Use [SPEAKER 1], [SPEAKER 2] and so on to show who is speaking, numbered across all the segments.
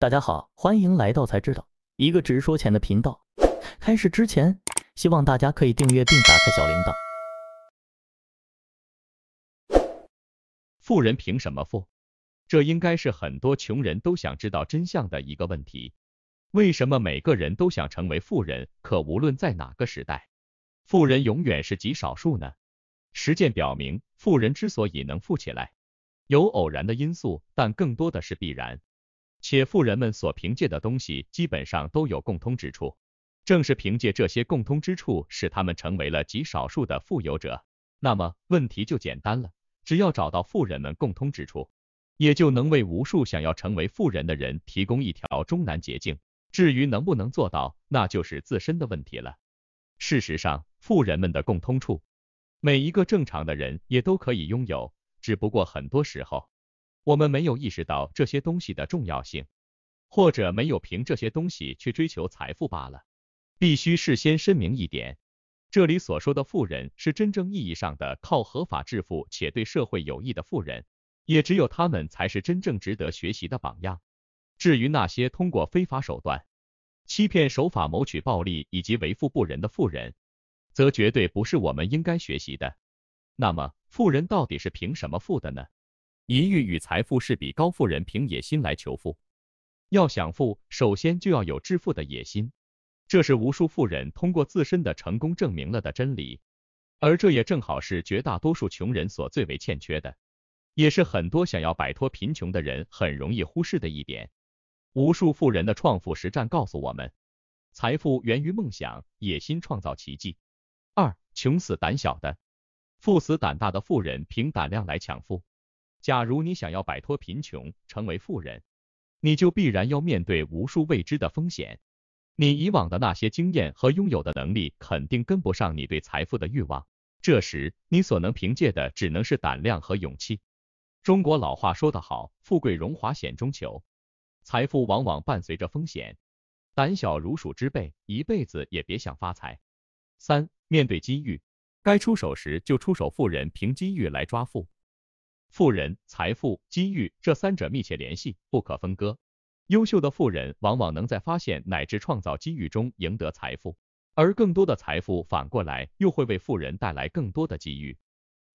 [SPEAKER 1] 大家好，欢迎来到才知道一个直说钱的频道。开始之前，希望大家可以订阅并打开小铃铛。富人凭什么富？这应该是很多穷人都想知道真相的一个问题。为什么每个人都想成为富人，可无论在哪个时代，富人永远是极少数呢？实践表明，富人之所以能富起来，有偶然的因素，但更多的是必然。且富人们所凭借的东西基本上都有共通之处，正是凭借这些共通之处，使他们成为了极少数的富有者。那么问题就简单了，只要找到富人们共通之处，也就能为无数想要成为富人的人提供一条终南捷径。至于能不能做到，那就是自身的问题了。事实上，富人们的共通处，每一个正常的人也都可以拥有，只不过很多时候。我们没有意识到这些东西的重要性，或者没有凭这些东西去追求财富罢了。必须事先声明一点，这里所说的富人是真正意义上的靠合法致富且对社会有益的富人，也只有他们才是真正值得学习的榜样。至于那些通过非法手段、欺骗手法谋取暴利以及为富不仁的富人，则绝对不是我们应该学习的。那么，富人到底是凭什么富的呢？一欲与财富是比高富人凭野心来求富，要想富，首先就要有致富的野心，这是无数富人通过自身的成功证明了的真理，而这也正好是绝大多数穷人所最为欠缺的，也是很多想要摆脱贫穷的人很容易忽视的一点。无数富人的创富实战告诉我们，财富源于梦想，野心创造奇迹。二，穷死胆小的，富死胆大的，富人凭胆量来抢富。假如你想要摆脱贫穷，成为富人，你就必然要面对无数未知的风险。你以往的那些经验和拥有的能力，肯定跟不上你对财富的欲望。这时，你所能凭借的只能是胆量和勇气。中国老话说得好：“富贵荣华险中求。”财富往往伴随着风险，胆小如鼠之辈，一辈子也别想发财。三、面对机遇，该出手时就出手。富人凭机遇来抓富。富人、财富、机遇这三者密切联系，不可分割。优秀的富人往往能在发现乃至创造机遇中赢得财富，而更多的财富反过来又会为富人带来更多的机遇，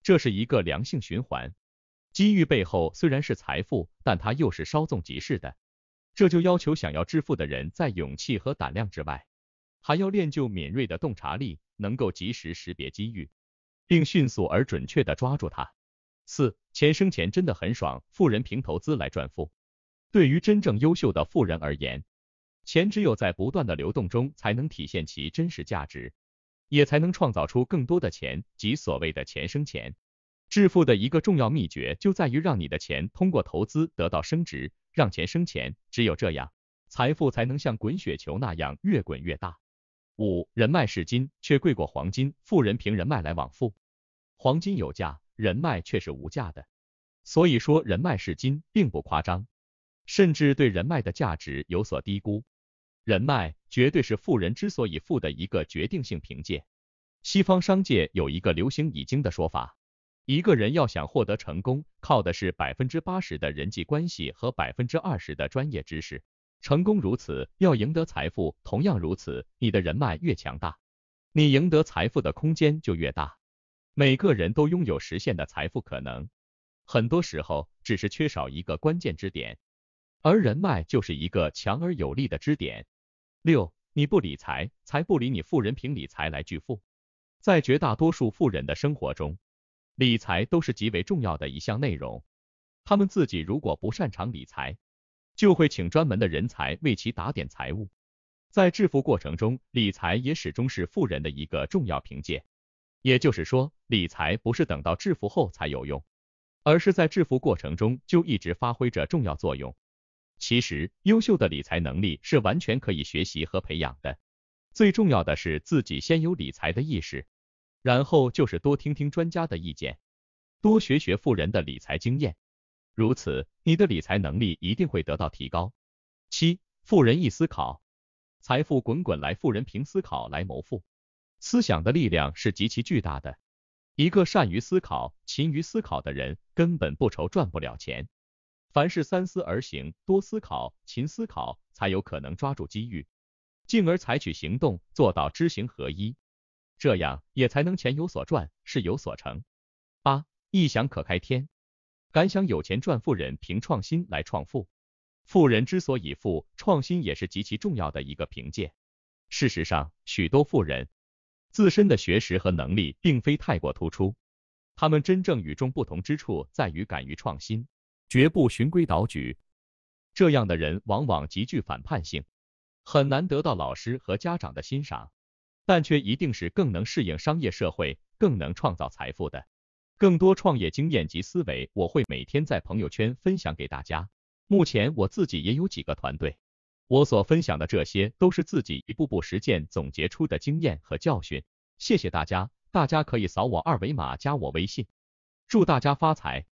[SPEAKER 1] 这是一个良性循环。机遇背后虽然是财富，但它又是稍纵即逝的，这就要求想要致富的人在勇气和胆量之外，还要练就敏锐的洞察力，能够及时识别机遇，并迅速而准确的抓住它。四钱生钱真的很爽，富人凭投资来赚富。对于真正优秀的富人而言，钱只有在不断的流动中，才能体现其真实价值，也才能创造出更多的钱，即所谓的钱生钱。致富的一个重要秘诀，就在于让你的钱通过投资得到升值，让钱生钱。只有这样，财富才能像滚雪球那样越滚越大。五人脉是金，却贵过黄金，富人凭人脉来往富。黄金有价。人脉却是无价的，所以说人脉是金，并不夸张，甚至对人脉的价值有所低估。人脉绝对是富人之所以富的一个决定性凭借。西方商界有一个流行已经的说法，一个人要想获得成功，靠的是百分之八十的人际关系和百分之二十的专业知识。成功如此，要赢得财富同样如此。你的人脉越强大，你赢得财富的空间就越大。每个人都拥有实现的财富可能，很多时候只是缺少一个关键支点，而人脉就是一个强而有力的支点。六，你不理财，财不理你；富人凭理财来聚富。在绝大多数富人的生活中，理财都是极为重要的一项内容。他们自己如果不擅长理财，就会请专门的人才为其打点财务。在致富过程中，理财也始终是富人的一个重要凭借。也就是说，理财不是等到致富后才有用，而是在致富过程中就一直发挥着重要作用。其实，优秀的理财能力是完全可以学习和培养的。最重要的是自己先有理财的意识，然后就是多听听专家的意见，多学学富人的理财经验，如此，你的理财能力一定会得到提高。七，富人一思考，财富滚滚来；富人凭思考来谋富。思想的力量是极其巨大的，一个善于思考、勤于思考的人，根本不愁赚不了钱。凡事三思而行，多思考、勤思考，才有可能抓住机遇，进而采取行动，做到知行合一，这样也才能钱有所赚，事有所成。八，一想可开天，敢想有钱赚，富人凭创新来创富。富人之所以富，创新也是极其重要的一个凭借。事实上，许多富人。自身的学识和能力并非太过突出，他们真正与众不同之处在于敢于创新，绝不循规蹈矩。这样的人往往极具反叛性，很难得到老师和家长的欣赏，但却一定是更能适应商业社会、更能创造财富的。更多创业经验及思维，我会每天在朋友圈分享给大家。目前我自己也有几个团队。我所分享的这些都是自己一步步实践总结出的经验和教训，谢谢大家，大家可以扫我二维码加我微信，祝大家发财。